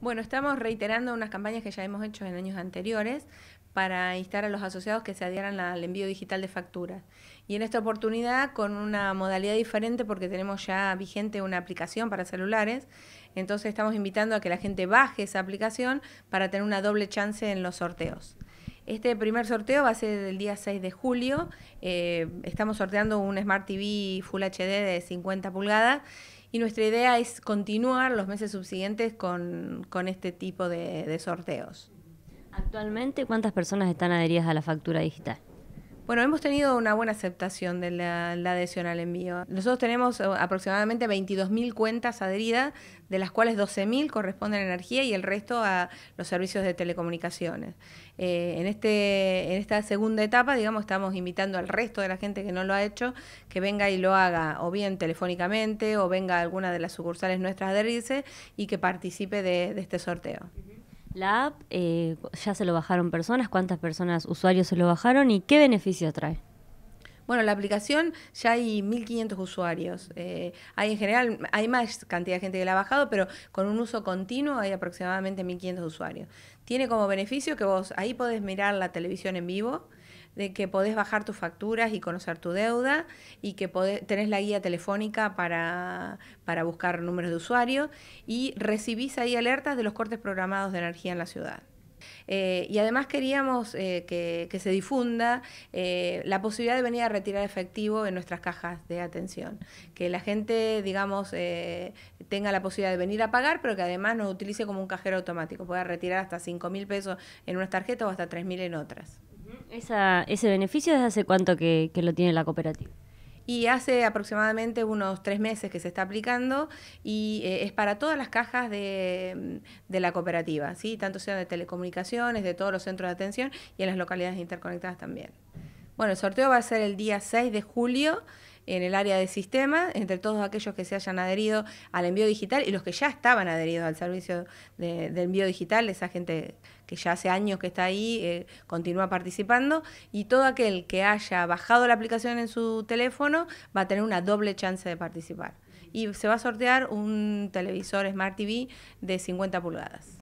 Bueno, estamos reiterando unas campañas que ya hemos hecho en años anteriores para instar a los asociados que se adhieran al envío digital de facturas. Y en esta oportunidad con una modalidad diferente porque tenemos ya vigente una aplicación para celulares, entonces estamos invitando a que la gente baje esa aplicación para tener una doble chance en los sorteos. Este primer sorteo va a ser el día 6 de julio. Eh, estamos sorteando un Smart TV Full HD de 50 pulgadas y nuestra idea es continuar los meses subsiguientes con, este tipo de, de sorteos. Actualmente, ¿cuántas personas están adheridas a la factura digital? Bueno, hemos tenido una buena aceptación de la, adhesión al envío. Nosotros tenemos eh, aproximadamente 22.000 cuentas adheridas, de las cuales 12.000 corresponden a energía y el resto a los servicios de telecomunicaciones. Eh, este, en, esta segunda etapa, digamos, estamos invitando al resto de la gente que no lo ha hecho que venga y lo haga, o bien telefónicamente, o venga a alguna de las sucursales nuestras a adherirse y que participe de este sorteo. La app, eh, ¿ya se lo bajaron personas? ¿Cuántas personas, usuarios se lo bajaron? ¿Y qué beneficio trae? Bueno, la aplicación ya hay 1.500 usuarios. Eh, hay en general, hay más cantidad de gente que la ha bajado, pero con un uso continuo hay aproximadamente 1.500 usuarios. Tiene como beneficio que vos ahí podés mirar la televisión en vivo, de que podés bajar tus facturas y conocer tu deuda y que podés, tenés la guía telefónica para, buscar números de usuario y recibís ahí alertas de los cortes programados de energía en la ciudad. Eh, y además queríamos eh, que, se difunda eh, la posibilidad de venir a retirar efectivo en nuestras cajas de atención. Que la gente, digamos, tenga la posibilidad de venir a pagar, pero que además nos utilice como un cajero automático. Pueda retirar hasta 5 mil pesos en unas tarjetas o hasta 3.000 mil en otras. ¿Ese beneficio desde hace cuánto que, lo tiene la cooperativa? y hace aproximadamente unos tres meses que se está aplicando y eh, es para todas las cajas de, la cooperativa, ¿sí? tanto sean de telecomunicaciones, de todos los centros de atención y en las localidades interconectadas también. Bueno, el sorteo va a ser el día 6 de julio en el área de sistema, entre todos aquellos que se hayan adherido al envío digital y los que ya estaban adheridos al servicio de, envío digital, esa gente que ya hace años que está ahí, eh, continúa participando, y todo aquel que haya bajado la aplicación en su teléfono va a tener una doble chance de participar. Y se va a sortear un televisor Smart TV de 50 pulgadas.